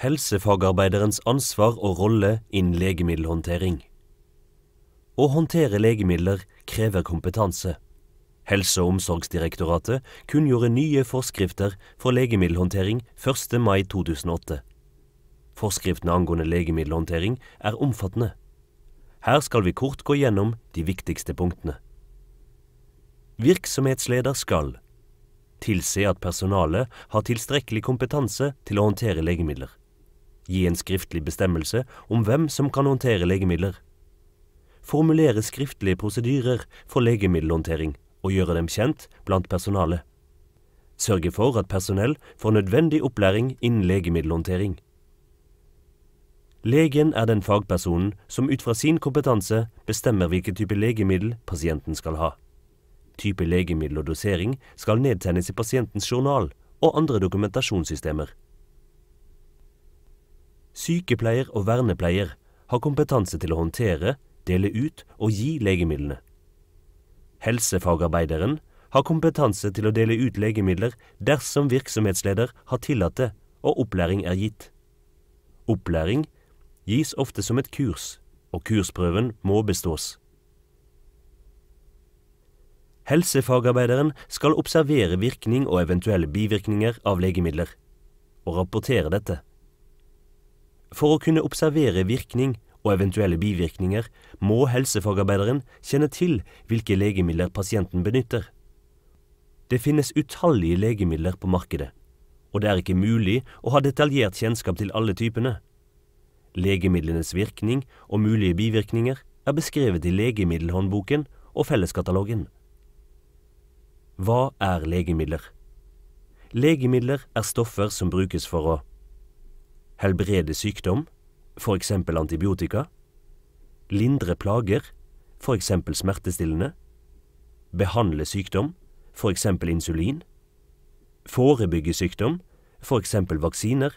helsefagarbeiderens ansvar og rolle innen legemiddelhåndtering. Å håndtere legemidler krever kompetanse. Helse- og omsorgsdirektoratet kunngjorde nye forskrifter for legemiddelhåndtering 1. mai 2008. Forskriftene angående legemiddelhåndtering er omfattende. Her skal vi kort gå gjennom de viktigste punktene. Virksomhetsleder skal tilse at personalet har tilstrekkelig kompetanse til å håndtere legemidler gi en skriftlig bestemmelse om hvem som kan håndtere legemidler, formulere skriftlige prosedyrer for legemiddelhåndtering og gjøre dem kjent blant personalet, sørge for at personell får nødvendig opplæring innen legemiddelhåndtering. Legen er den fagpersonen som ut fra sin kompetanse bestemmer hvilken type legemiddel pasienten skal ha. Type legemiddel og dosering skal nedtennes i pasientens journal og andre dokumentasjonssystemer. Sykepleier og vernepleier har kompetanse til å håndtere, dele ut og gi legemidlene. Helsefagarbeideren har kompetanse til å dele ut legemidler dersom virksomhetsleder har tillatt det og opplæring er gitt. Opplæring gis ofte som et kurs, og kursprøven må bestås. Helsefagarbeideren skal observere virkning og eventuelle bivirkninger av legemidler, og rapportere dette. For å kunne observere virkning og eventuelle bivirkninger må helsefagarbeideren kjenne til hvilke legemidler pasienten benytter. Det finnes utallige legemidler på markedet, og det er ikke mulig å ha detaljert kjennskap til alle typene. Legemidlenes virkning og mulige bivirkninger er beskrevet i legemiddelhåndboken og felleskatalogen. Hva er legemidler? Legemidler er stoffer som brukes for å helbrede sykdom, f.eks. antibiotika, lindre plager, f.eks. smertestillende, behandle sykdom, f.eks. insulin, forebygge sykdom, f.eks. vaksiner,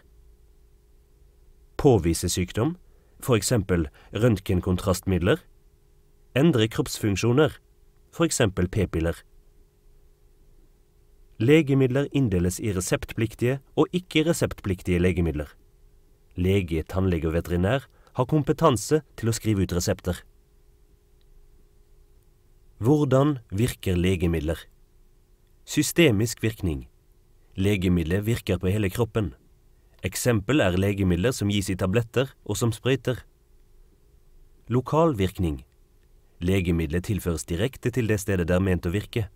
påvise sykdom, f.eks. røntgenkontrastmidler, endre kroppsfunksjoner, f.eks. p-piller. Legemidler inndeles i reseptpliktige og ikke-reseptpliktige legemidler lege, tannlege og veterinær har kompetanse til å skrive ut resepter. Hvordan virker legemidler? Systemisk virkning. Legemidlet virker på hele kroppen. Eksempel er legemidler som gis i tabletter og som sprøyter. Lokal virkning. Legemidlet tilføres direkte til det stedet det er ment å virke,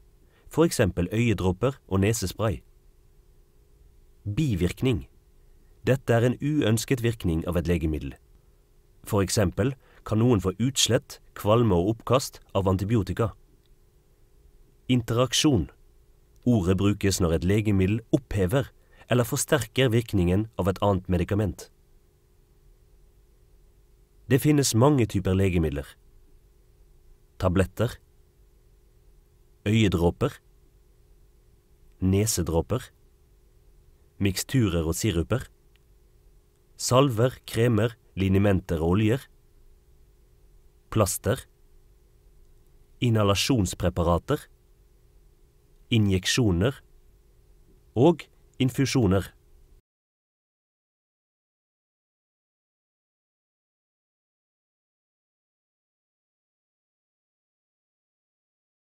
f.eks. øyedråper og nesespray. Bivirkning. Dette er en uønsket virkning av et legemiddel. For eksempel kan noen få utslett, kvalme og oppkast av antibiotika. Interaksjon. Ordet brukes når et legemiddel opphever eller forsterker virkningen av et annet medikament. Det finnes mange typer legemidler. Tabletter. Øyedråper. Nesedråper. Miksturer og siruper salver, kremer, linimenter og oljer, plaster, inhalasjonspreparater, injeksjoner og infusjoner.